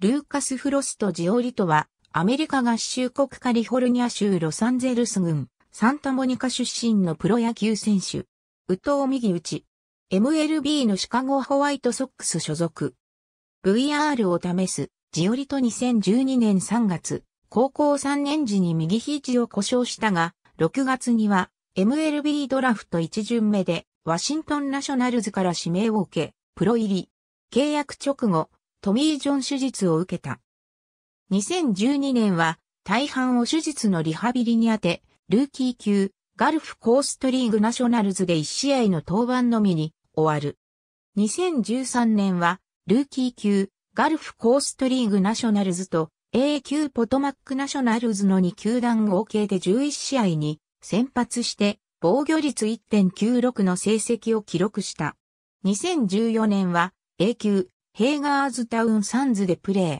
ルーカス・フロスト・ジオリトは、アメリカ合衆国カリフォルニア州ロサンゼルス郡、サンタモニカ出身のプロ野球選手。宇藤右打ち。MLB のシカゴホワイトソックス所属。VR を試す、ジオリト2012年3月、高校3年時に右肘を故障したが、6月には、MLB ドラフト1巡目で、ワシントンナショナルズから指名を受け、プロ入り。契約直後、トミー・ジョン手術を受けた。2012年は大半を手術のリハビリに当て、ルーキー級、ガルフコーストリーグナショナルズで1試合の登板のみに終わる。2013年は、ルーキー級、ガルフコーストリーグナショナルズと A 級ポトマックナショナルズの2球団合計で11試合に先発して防御率1.96の成績を記録した。2014年は A 級ヘイガーズタウンサンズでプレー。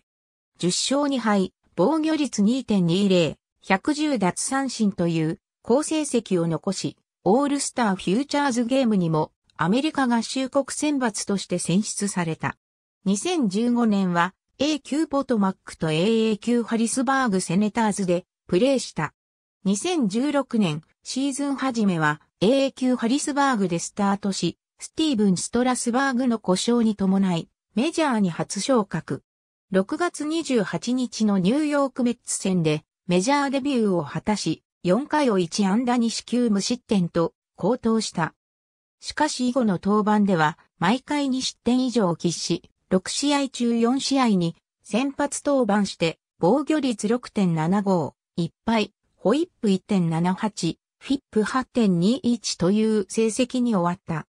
10勝2敗、防御率2.20、110奪三振という好成績を残し、オールスターフューチャーズゲームにもアメリカ合衆国選抜として選出された。2015年は A 級ポトマックと AA 級ハリスバーグセネターズでプレーした。2016年シーズン初めは AA 級ハリスバーグでスタートし、スティーブン・ストラスバーグの故障に伴い、メジャーに初昇格。6月28日のニューヨークメッツ戦でメジャーデビューを果たし、4回を1安打に支給無失点と高騰した。しかし以後の登板では、毎回2失点以上を喫し、6試合中4試合に先発登板して、防御率6.75、1敗、ホイップ1.78、フィップ8.21という成績に終わった。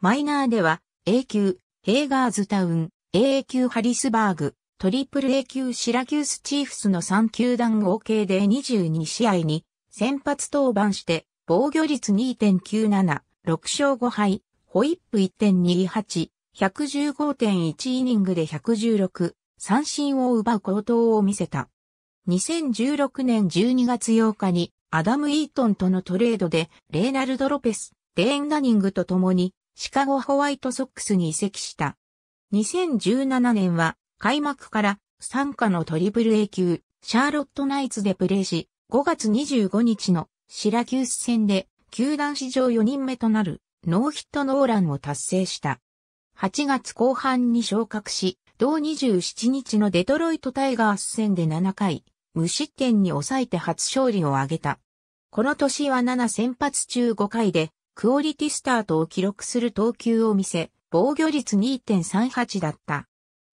マイナーでは A 級、ヘーガーズタウン、AA 級ハリスバーグ、トリプル A 級シラキュースチーフスの3球団合計で22試合に先発登板して防御率2.97、6勝5敗、ホイップ1.28、115.1イニングで116、三振を奪う高投を見せた。2016年12月8日にアダム・イートンとのトレードでレーナルド・ロペス、デーン・ダニングと共にシカゴホワイトソックスに移籍した。2017年は開幕から参加のトリプル A 級、シャーロットナイツでプレーし、5月25日のシラキュース戦で球団史上4人目となるノーヒットノーランを達成した。8月後半に昇格し、同27日のデトロイトタイガース戦で7回、無失点に抑えて初勝利を挙げた。この年は7先発中5回でクオリティスタートを記録する投球を見せ、防御率2.38だった。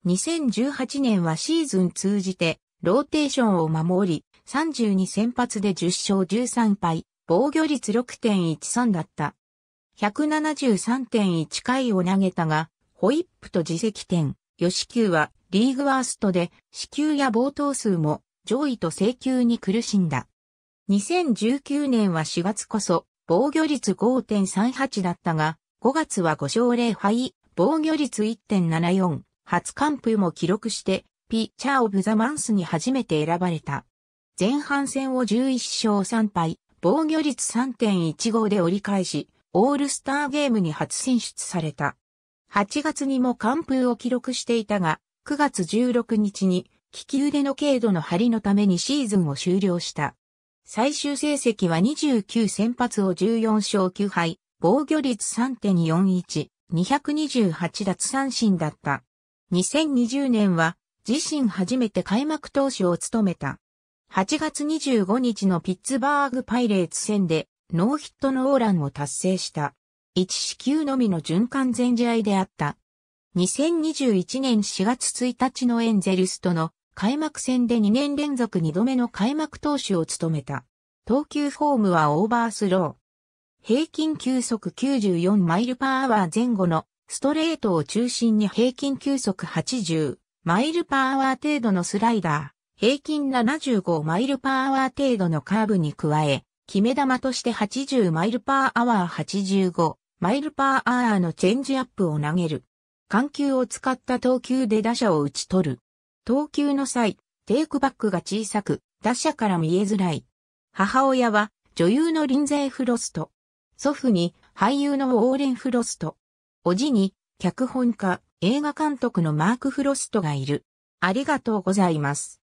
2018年はシーズン通じて、ローテーションを守り、32先発で10勝13敗、防御率6.13だった。173.1回を投げたが、ホイップと自責点、吉球はリーグワーストで、死球や冒頭数も上位と請求に苦しんだ。2019年は4月こそ、防御率5.38だったが、5月は5勝0敗、防御率1.74、初完封も記録して、ピッチャーオブザマンスに初めて選ばれた。前半戦を11勝3敗、防御率3.15で折り返し、オールスターゲームに初選出された。8月にも完封を記録していたが、9月16日に利き腕の軽度の張りのためにシーズンを終了した。最終成績は29先発を14勝9敗、防御率3.41、228奪三振だった。2020年は自身初めて開幕投手を務めた。8月25日のピッツバーグパイレーツ戦でノーヒットノーランを達成した。1死球のみの循環全試合であった。2021年4月1日のエンゼルスとの開幕戦で2年連続2度目の開幕投手を務めた。投球フォームはオーバースロー。平均球速94マイルパーアワー前後のストレートを中心に平均球速80マイルパーアワー程度のスライダー、平均75マイルパーアワー程度のカーブに加え、決め球として80マイルパーアワー85マイルパーアワーのチェンジアップを投げる。緩急を使った投球で打者を打ち取る。投球の際、テイクバックが小さく、打者から見えづらい。母親は女優のリンゼー・フロスト。祖父に俳優のウォーレン・フロスト。おじに脚本家、映画監督のマーク・フロストがいる。ありがとうございます。